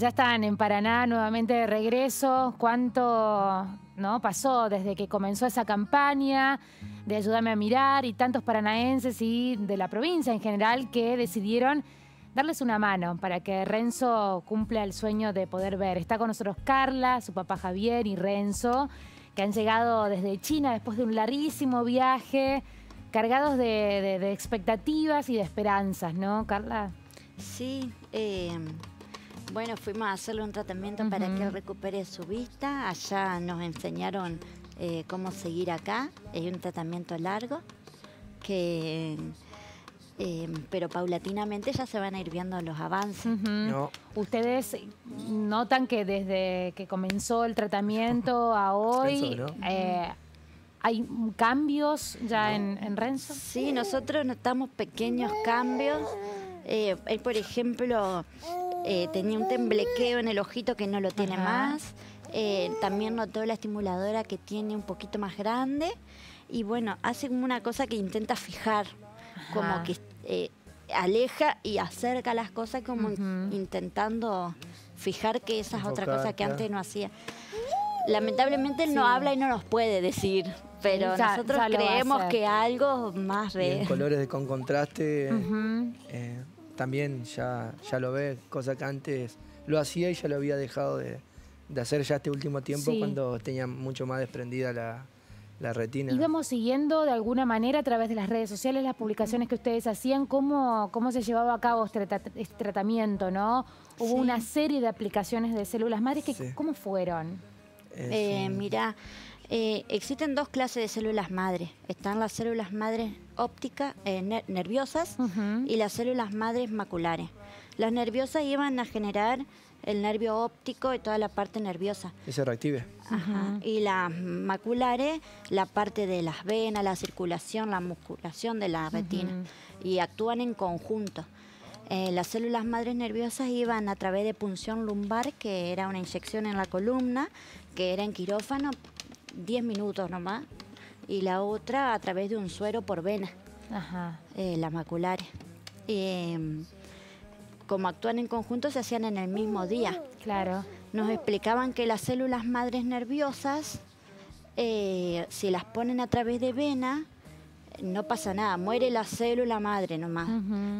ya están en Paraná nuevamente de regreso. ¿Cuánto ¿no? pasó desde que comenzó esa campaña de ayudarme a Mirar y tantos paranaenses y de la provincia en general que decidieron darles una mano para que Renzo cumpla el sueño de poder ver? Está con nosotros Carla, su papá Javier y Renzo, que han llegado desde China después de un larguísimo viaje, cargados de, de expectativas y de esperanzas, ¿no, Carla? Sí, eh, bueno, fuimos a hacerle un tratamiento para que recupere su vista. Allá nos enseñaron eh, cómo seguir acá. Es un tratamiento largo que... Em, pero paulatinamente ya se van a ir viendo los avances. Ustedes notan que desde que comenzó el tratamiento a hoy eh, hay cambios ya en, Renzo. Sí, nosotros notamos pequeños cambios. Eh, por ejemplo, eh, tenía un temblequeo en el ojito que no lo tiene más. Eh, también notó la estimuladora que tiene un poquito más grande. Y bueno, hace como una cosa que intenta fijar, como que eh, aleja y acerca las cosas, como intentando fijar que esas otra cosa que antes no hacía. Lamentablemente no habla y no nos puede decir pero nosotros creemos que algo más de... colores de, con contraste también ya, ya lo ve, cosa que antes lo hacía y ya lo había dejado de, hacer ya este último tiempo cuando tenía mucho más desprendida la, retina. Íbamos siguiendo de alguna manera a través de las redes sociales las publicaciones que ustedes hacían, cómo, cómo se llevaba a cabo este, este tratamiento, ¿no? Hubo una serie de aplicaciones de células madres que ¿cómo fueron? Eh, Mira, eh, existen dos clases de células madres... Están las células madres ópticas eh, nerviosas y las células madres maculares. Las nerviosas iban a generar el nervio óptico y toda la parte nerviosa. Y se reactive. Ajá. Y las maculares, la parte de las venas, la circulación, la musculación de la retina. Y actúan en conjunto. Eh, las células madres nerviosas iban a través de punción lumbar, que era una inyección en la columna, que era en quirófano, 10 minutos nomás, y la otra a través de un suero por vena, Ajá. Eh, las maculares. Em, como actúan en conjunto, se hacían en el mismo día. Claro. Nos explicaban que las células madres nerviosas, eh, si las ponen a través de vena, no pasa nada, muere la célula madre nomás,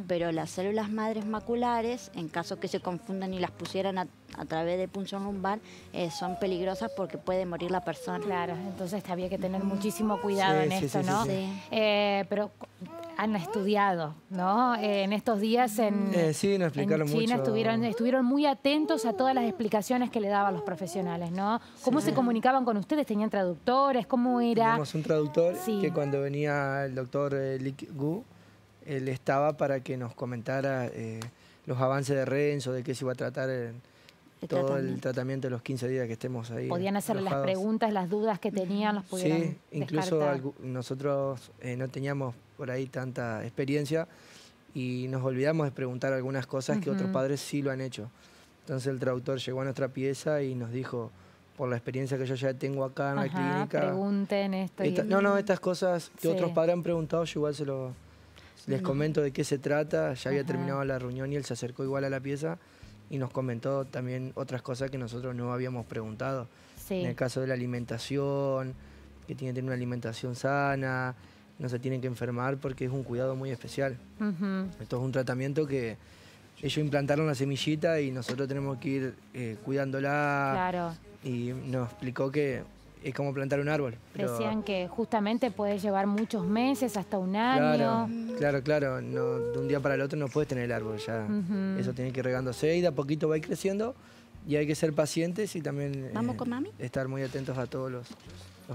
pero las células madres maculares, en caso que se confundan y las pusieran a, través de punción lumbar, eh, son peligrosas porque puede morir la persona. Claro, entonces había que tener muchísimo cuidado en eso, esto, sí, ¿no? Eh, pero han estudiado, ¿no? Eh, en estos días en, eh, China Estuvieron, muy atentos a todas las explicaciones que le daban los profesionales, ¿no? ¿Cómo se comunicaban con ustedes? ¿Tenían traductores? ¿Cómo era? Teníamos un traductor que cuando venía el doctor eh, Li Gu, él estaba para que nos comentara los avances de Renzo, de qué se iba a tratar... En, todo el tratamiento de los 15 días que estemos ahí. Podían hacer las preguntas, las dudas que tenían, Sí, incluso nosotros eh, no teníamos por ahí tanta experiencia y nos olvidamos de preguntar algunas cosas que otros padres sí lo han hecho. Entonces el traductor llegó a nuestra pieza y nos dijo, por la experiencia que yo ya tengo acá en la clínica... pregunten esto No, no, estas cosas que otros padres han preguntado, yo igual se lo... Les comento de qué se trata, ya había terminado la reunión y él se acercó igual a la pieza y nos comentó también otras cosas que nosotros no habíamos preguntado. En el caso de la alimentación, que tiene que tener una alimentación sana, no se tienen que enfermar porque es un cuidado muy especial. Esto es un tratamiento que ellos implantaron la semillita y nosotros tenemos que ir eh, cuidándola. Claro. Y nos explicó que es como plantar un árbol. Decían que justamente puede llevar muchos meses, hasta un año. Claro, claro, claro. de un día para el otro no puedes tener el árbol ya. Eso tiene que ir regándose y de a poquito va a ir creciendo y hay que ser pacientes y también ¿Vamos eh, estar muy atentos a todos los,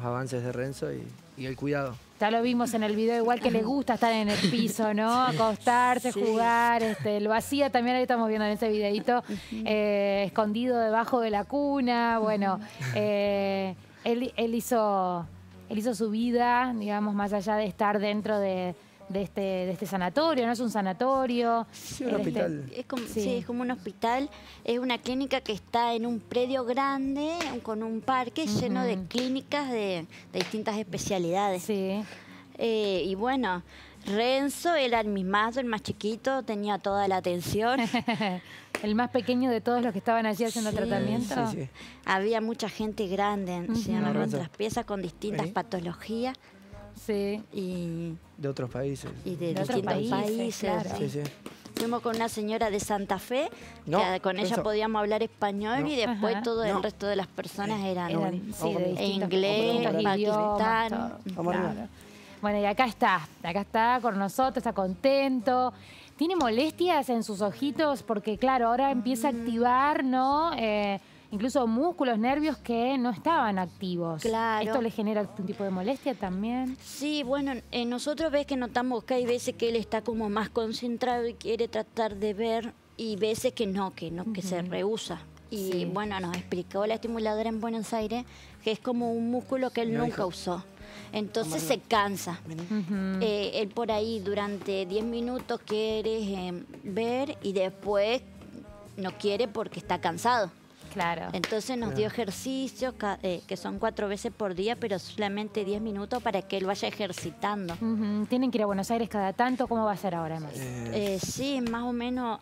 avances de Renzo y, el cuidado. Ya lo vimos en el video, igual que le gusta estar en el piso, ¿no? Acostarse, jugar, este, lo hacía también, ahí estamos viendo en ese videito, eh, escondido debajo de la cuna, bueno. él, hizo, él hizo su vida, digamos, más allá de estar dentro de, este, de este sanatorio, no es un sanatorio. un este, Es como, sí. es como un hospital, es una clínica que está en un predio grande, con un parque lleno de clínicas de, distintas especialidades. Sí. Eh, y bueno, Renzo era el mismazo, el más chiquito, tenía toda la atención. el más pequeño de todos los que estaban allí haciendo tratamiento. Había mucha gente grande, en nuestras piezas con distintas patologías. Sí. de otros países. Y de, distintos países. Fuimos con una señora de Santa Fe, con ella podíamos hablar español y después todo el resto de las personas eran, de inglés, pakistán. Bueno, y acá está, acá está con nosotros, está contento. Tiene molestias en sus ojitos porque, claro, ahora empieza a activar, ¿no? Eh, incluso músculos, nervios que no estaban activos. Claro. ¿Esto le genera algún tipo de molestia también? Sí, bueno, eh, nosotros ves que notamos que hay veces que él está como más concentrado y quiere tratar de ver y veces que no, que no, que se rehúsa. Y bueno, nos explicó la estimuladora en Buenos Aires que es como un músculo que él nunca usó. Entonces se cansa. Eh, él por ahí durante 10 minutos quiere eh, ver y después no quiere porque está cansado. Claro. Entonces nos dio ejercicios eh, que son cuatro veces por día, pero solamente 10 minutos para que él vaya ejercitando. ¿Tienen que ir a Buenos Aires cada tanto? ¿Cómo va a ser ahora, más? Eh, sí, más o menos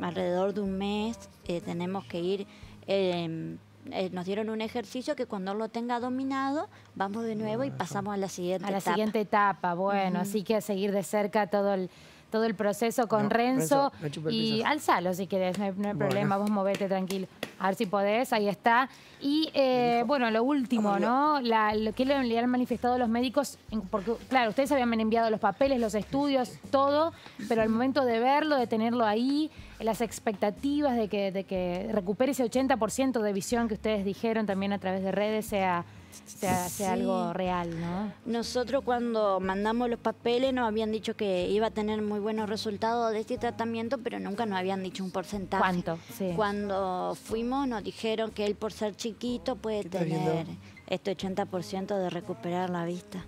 alrededor de un mes tenemos que ir em, eh, nos dieron un ejercicio que cuando lo tenga dominado, vamos de nuevo y pasamos a la siguiente etapa. A la siguiente etapa, bueno, así que a seguir de cerca todo el todo el proceso con Renzo. y alzalo si querés, no hay, problema, vos movete tranquilo. A ver si podés, ahí está. Y eh, bueno, lo último, ¿no? lo que le han manifestado los médicos, porque claro, ustedes habían enviado los papeles, los estudios, todo, pero al momento de verlo, de tenerlo ahí, las expectativas de que, de que recupere ese 80% de visión que ustedes dijeron también a través de redes sea sea, algo real, ¿no? Nosotros cuando mandamos los papeles nos habían dicho que iba a tener muy buenos resultados de este tratamiento, pero nunca nos habían dicho un porcentaje. ¿Cuánto? Cuando fuimos nos dijeron que él por ser chiquito puede tener este 80% de recuperar la vista.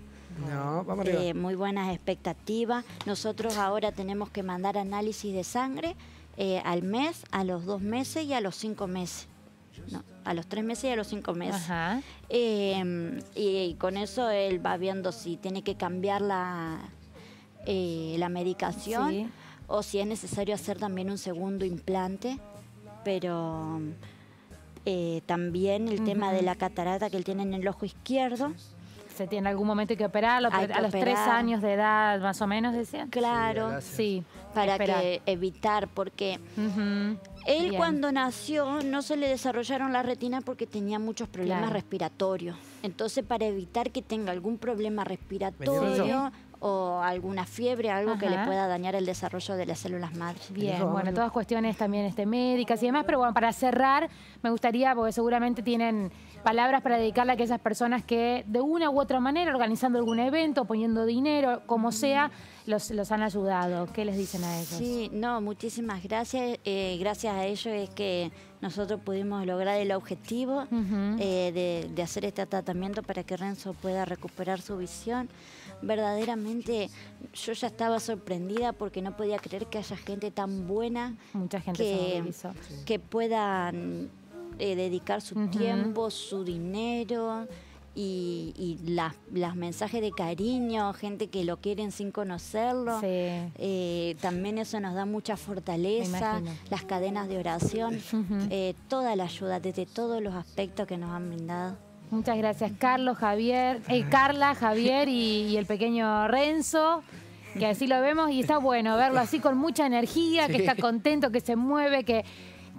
No, eh, muy buenas expectativas. Nosotros ahora tenemos que mandar análisis de sangre eh, al mes, a los dos meses y a los cinco meses. No, a los tres meses y a los cinco meses. Em, y, con eso él va viendo si tiene que cambiar la, eh, medicación o si es necesario hacer también un segundo implante. Pero eh, también el tema de la catarata que él tiene en el ojo izquierdo se tiene algún momento que operar? a los tres años de edad, más o menos, decía Claro, sí, para que evitar, porque él cuando nació no se le desarrollaron las retinas porque tenía muchos problemas respiratorios. Entonces para evitar que tenga algún problema respiratorio, o alguna fiebre, algo que le pueda dañar el desarrollo de las células madres. Bien, bueno, todas cuestiones también este, médicas y demás, pero bueno, para cerrar, me gustaría, porque seguramente tienen palabras para dedicarle a aquellas personas que de una u otra manera, organizando algún evento, poniendo dinero, como sea, los, los han ayudado. ¿Qué les dicen a ellos? Sí, no, muchísimas gracias. Eh, gracias a ellos es que nosotros pudimos lograr el objetivo eh, de hacer este tratamiento para que Renzo pueda recuperar su visión. Verdaderamente yo ya estaba sorprendida porque no podía creer que haya gente tan buena. que, puedan eh, dedicar su tiempo, su dinero y, las, mensajes de cariño, gente que lo quieren sin conocerlo. Eh, también eso nos da mucha fortaleza, las cadenas de oración, eh, toda la ayuda desde todos los aspectos que nos han brindado. Muchas gracias, Carlos, Javier, eh, Carla, Javier y, el pequeño Renzo. Que así lo vemos y está bueno verlo así con mucha energía, que está contento, que se mueve, que,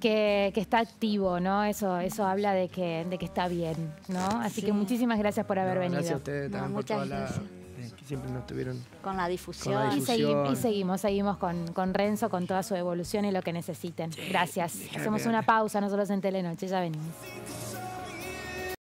que, está activo, ¿no? Eso, eso habla de que, de que está bien, ¿no? Así que muchísimas gracias por haber venido. Gracias a ustedes también por la, eh, siempre nos tuvieron con la difusión. Y, seguimos, seguimos con, con, Renzo, con toda su evolución y lo que necesiten. Gracias. Hacemos una pausa nosotros en Telenoche, ya venimos.